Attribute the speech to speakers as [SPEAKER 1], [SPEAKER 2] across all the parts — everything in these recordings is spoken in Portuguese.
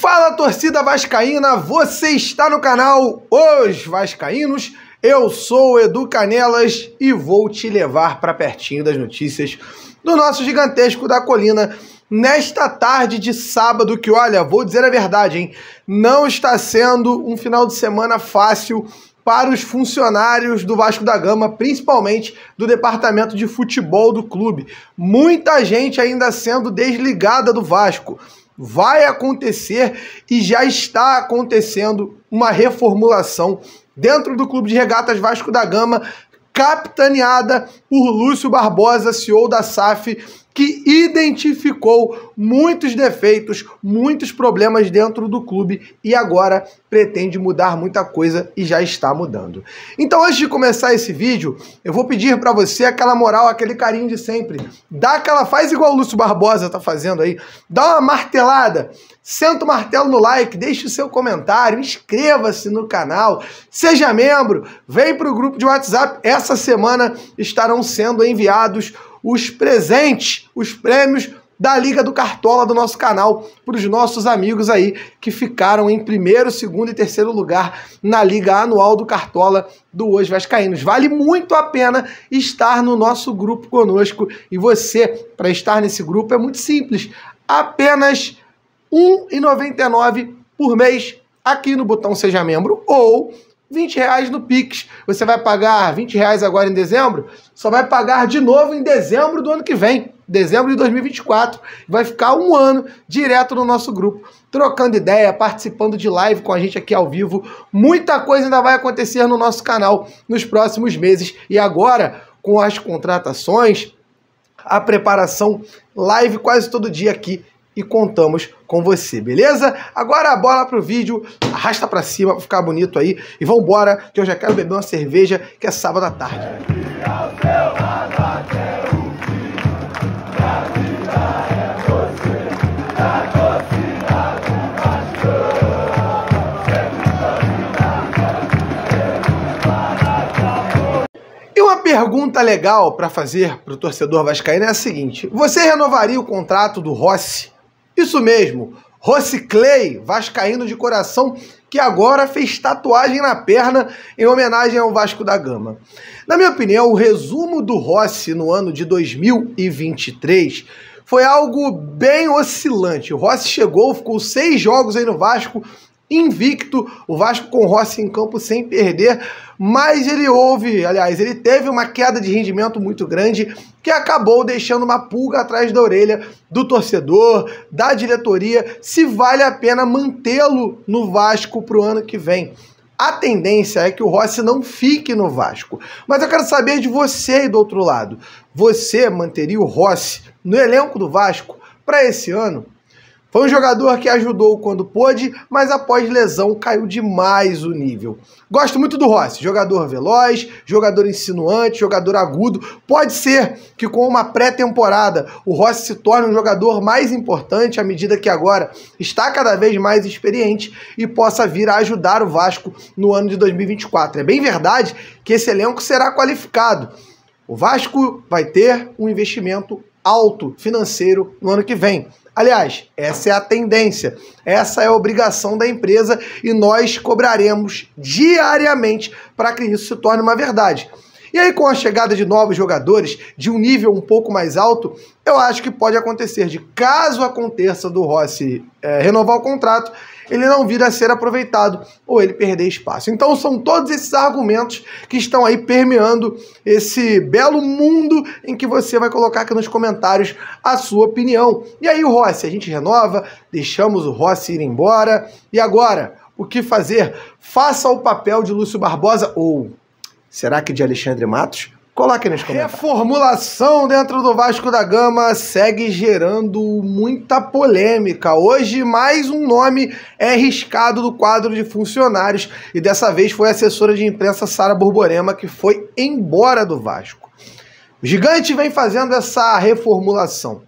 [SPEAKER 1] Fala torcida vascaína, você está no canal Os Vascaínos. Eu sou o Edu Canelas e vou te levar para pertinho das notícias do nosso gigantesco da colina nesta tarde de sábado que, olha, vou dizer a verdade, hein, não está sendo um final de semana fácil para os funcionários do Vasco da Gama, principalmente do departamento de futebol do clube. Muita gente ainda sendo desligada do Vasco vai acontecer e já está acontecendo uma reformulação dentro do Clube de Regatas Vasco da Gama, capitaneada por Lúcio Barbosa, CEO da SAF, que identificou muitos defeitos, muitos problemas dentro do clube e agora pretende mudar muita coisa e já está mudando. Então, antes de começar esse vídeo, eu vou pedir para você aquela moral, aquele carinho de sempre. Dá aquela, faz igual o Lúcio Barbosa tá fazendo aí, dá uma martelada, senta o martelo no like, deixe o seu comentário, inscreva-se no canal, seja membro, vem para o grupo de WhatsApp. Essa semana estarão sendo enviados os presentes, os prêmios da Liga do Cartola do nosso canal para os nossos amigos aí que ficaram em primeiro, segundo e terceiro lugar na Liga Anual do Cartola do Hoje Vascaínos. Vale muito a pena estar no nosso grupo conosco e você, para estar nesse grupo, é muito simples. Apenas R$ 1,99 por mês aqui no botão Seja Membro ou 20 reais no Pix. Você vai pagar 20 reais agora em dezembro, só vai pagar de novo em dezembro do ano que vem, dezembro de 2024. Vai ficar um ano direto no nosso grupo, trocando ideia, participando de live com a gente aqui ao vivo. Muita coisa ainda vai acontecer no nosso canal nos próximos meses. E agora, com as contratações, a preparação, live quase todo dia aqui e contamos com você, beleza? Agora a bola pro vídeo, arrasta para cima pra ficar bonito aí e vambora, que eu já quero beber uma cerveja que é sábado à tarde. E uma pergunta legal para fazer pro torcedor vascaíno é a seguinte: você renovaria o contrato do Rossi isso mesmo, Clay, vascaíno de coração, que agora fez tatuagem na perna em homenagem ao Vasco da Gama. Na minha opinião, o resumo do Rossi no ano de 2023 foi algo bem oscilante. O Rossi chegou, ficou seis jogos aí no Vasco, invicto, o Vasco com Rossi em campo sem perder, mas ele houve, aliás, ele teve uma queda de rendimento muito grande que acabou deixando uma pulga atrás da orelha do torcedor, da diretoria, se vale a pena mantê-lo no Vasco para o ano que vem. A tendência é que o Rossi não fique no Vasco. Mas eu quero saber de você aí do outro lado. Você manteria o Rossi no elenco do Vasco para esse ano? Foi um jogador que ajudou quando pôde, mas após lesão caiu demais o nível. Gosto muito do Rossi, jogador veloz, jogador insinuante, jogador agudo. Pode ser que com uma pré-temporada o Rossi se torne um jogador mais importante à medida que agora está cada vez mais experiente e possa vir a ajudar o Vasco no ano de 2024. É bem verdade que esse elenco será qualificado. O Vasco vai ter um investimento alto financeiro no ano que vem. Aliás, essa é a tendência, essa é a obrigação da empresa e nós cobraremos diariamente para que isso se torne uma verdade. E aí, com a chegada de novos jogadores de um nível um pouco mais alto, eu acho que pode acontecer de, caso aconteça do Rossi é, renovar o contrato, ele não vir a ser aproveitado ou ele perder espaço. Então são todos esses argumentos que estão aí permeando esse belo mundo em que você vai colocar aqui nos comentários a sua opinião. E aí o Rossi, a gente renova, deixamos o Rossi ir embora. E agora, o que fazer? Faça o papel de Lúcio Barbosa ou Será que de Alexandre Matos? Coloque nos comentários. Reformulação dentro do Vasco da Gama segue gerando muita polêmica. Hoje, mais um nome é riscado do quadro de funcionários e dessa vez foi a assessora de imprensa Sara Borborema que foi embora do Vasco. O gigante vem fazendo essa reformulação.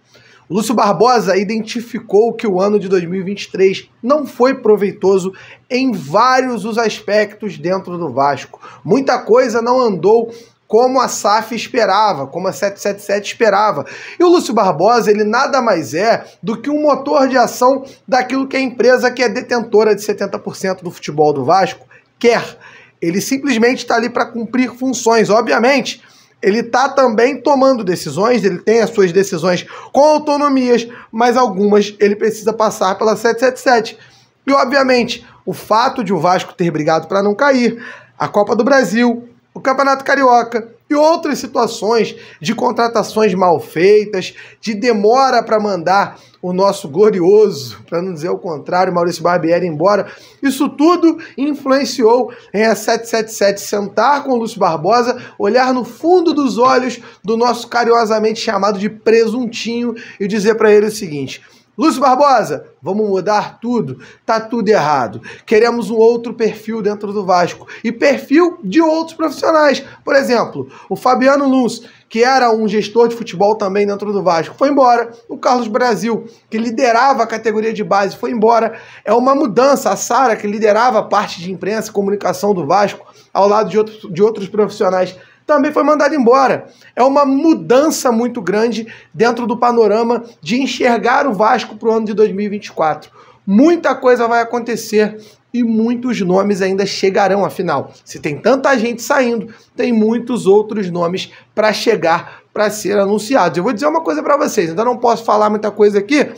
[SPEAKER 1] Lúcio Barbosa identificou que o ano de 2023 não foi proveitoso em vários os aspectos dentro do Vasco. Muita coisa não andou como a SAF esperava, como a 777 esperava. E o Lúcio Barbosa, ele nada mais é do que um motor de ação daquilo que a empresa que é detentora de 70% do futebol do Vasco quer. Ele simplesmente está ali para cumprir funções. Obviamente, ele está também tomando decisões, ele tem as suas decisões com autonomias, mas algumas ele precisa passar pela 777. E, obviamente, o fato de o Vasco ter brigado para não cair, a Copa do Brasil, o Campeonato Carioca, e outras situações de contratações mal feitas, de demora para mandar o nosso glorioso, para não dizer o contrário, Maurício Barbieri embora. Isso tudo influenciou em a 777 sentar com o Lúcio Barbosa, olhar no fundo dos olhos do nosso carinhosamente chamado de presuntinho e dizer para ele o seguinte: Lúcio Barbosa, vamos mudar tudo. Tá tudo errado. Queremos um outro perfil dentro do Vasco e perfil de outros profissionais. Por exemplo, o Fabiano Luz, que era um gestor de futebol também dentro do Vasco, foi embora. O Carlos Brasil, que liderava a categoria de base, foi embora. É uma mudança. A Sara, que liderava a parte de imprensa e comunicação do Vasco, ao lado de, de outros profissionais, também foi mandado embora. É uma mudança muito grande dentro do panorama de enxergar o Vasco para o ano de 2024. Muita coisa vai acontecer e muitos nomes ainda chegarão. Afinal, se tem tanta gente saindo, tem muitos outros nomes para chegar, para ser anunciados. Eu vou dizer uma coisa para vocês, ainda não posso falar muita coisa aqui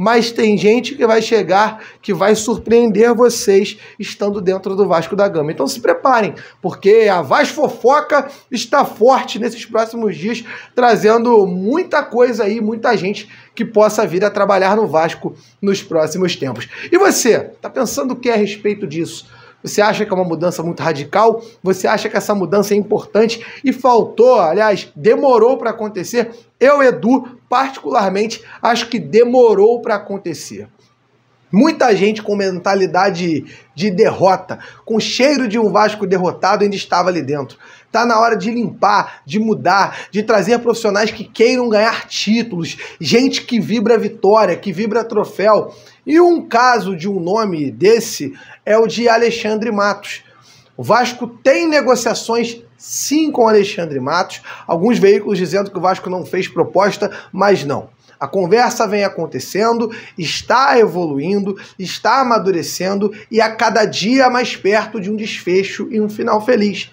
[SPEAKER 1] mas tem gente que vai chegar que vai surpreender vocês estando dentro do Vasco da Gama. Então se preparem, porque a Vasco Fofoca está forte nesses próximos dias, trazendo muita coisa aí, muita gente que possa vir a trabalhar no Vasco nos próximos tempos. E você, está pensando o que é a respeito disso? Você acha que é uma mudança muito radical? Você acha que essa mudança é importante e faltou, aliás, demorou para acontecer? Eu, Edu, particularmente, acho que demorou para acontecer. Muita gente com mentalidade de derrota, com cheiro de um Vasco derrotado ainda estava ali dentro. Tá na hora de limpar, de mudar, de trazer profissionais que queiram ganhar títulos, gente que vibra vitória, que vibra troféu. E um caso de um nome desse é o de Alexandre Matos. O Vasco tem negociações sim com Alexandre Matos, alguns veículos dizendo que o Vasco não fez proposta, mas não. A conversa vem acontecendo, está evoluindo, está amadurecendo e a cada dia mais perto de um desfecho e um final feliz.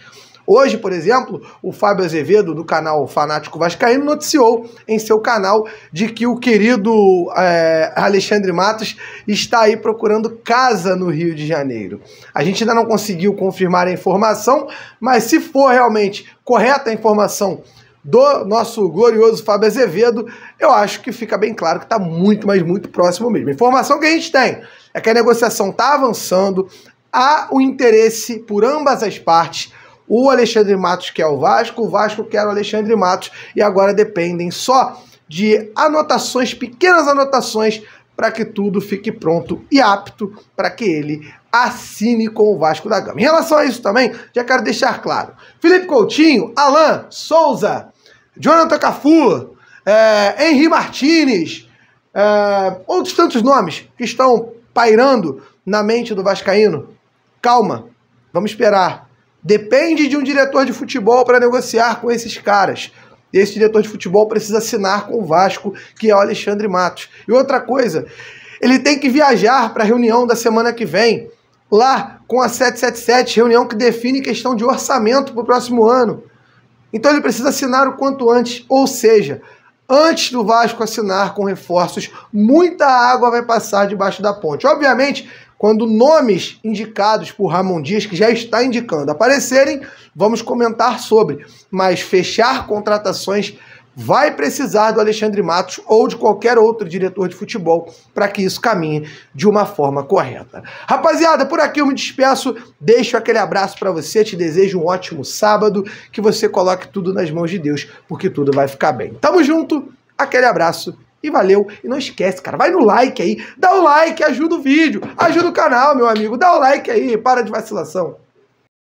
[SPEAKER 1] Hoje, por exemplo, o Fábio Azevedo, do canal Fanático Vascaíno, noticiou em seu canal de que o querido é, Alexandre Matos está aí procurando casa no Rio de Janeiro. A gente ainda não conseguiu confirmar a informação, mas se for realmente correta a informação do nosso glorioso Fábio Azevedo, eu acho que fica bem claro que está muito, mas muito próximo mesmo. A informação que a gente tem é que a negociação está avançando, há o interesse por ambas as partes. O Alexandre Matos quer o Vasco, o Vasco quer o Alexandre Matos, e agora dependem só de anotações, pequenas anotações, para que tudo fique pronto e apto para que ele assine com o Vasco da Gama. Em relação a isso também, já quero deixar claro: Felipe Coutinho, Alain Souza, Jonathan Cafu, é, Henri Martinez, é, outros tantos nomes que estão pairando na mente do Vascaíno. Calma, vamos esperar. Depende de um diretor de futebol para negociar com esses caras. Esse diretor de futebol precisa assinar com o Vasco, que é o Alexandre Matos. E outra coisa, ele tem que viajar para a reunião da semana que vem, lá com a 777, reunião que define questão de orçamento para o próximo ano. Então ele precisa assinar o quanto antes, ou seja, antes do Vasco assinar com reforços, muita água vai passar debaixo da ponte. Obviamente, quando nomes indicados por Ramon Dias, que já está indicando, aparecerem, vamos comentar sobre. Mas fechar contratações vai precisar do Alexandre Matos ou de qualquer outro diretor de futebol para que isso caminhe de uma forma correta. Rapaziada, por aqui eu me despeço, deixo aquele abraço para você, te desejo um ótimo sábado, que você coloque tudo nas mãos de Deus, porque tudo vai ficar bem. Tamo junto, aquele abraço e valeu. E não esquece, cara, vai no like aí, dá o like, ajuda o vídeo, ajuda o canal, meu amigo, dá o like aí, para de vacilação.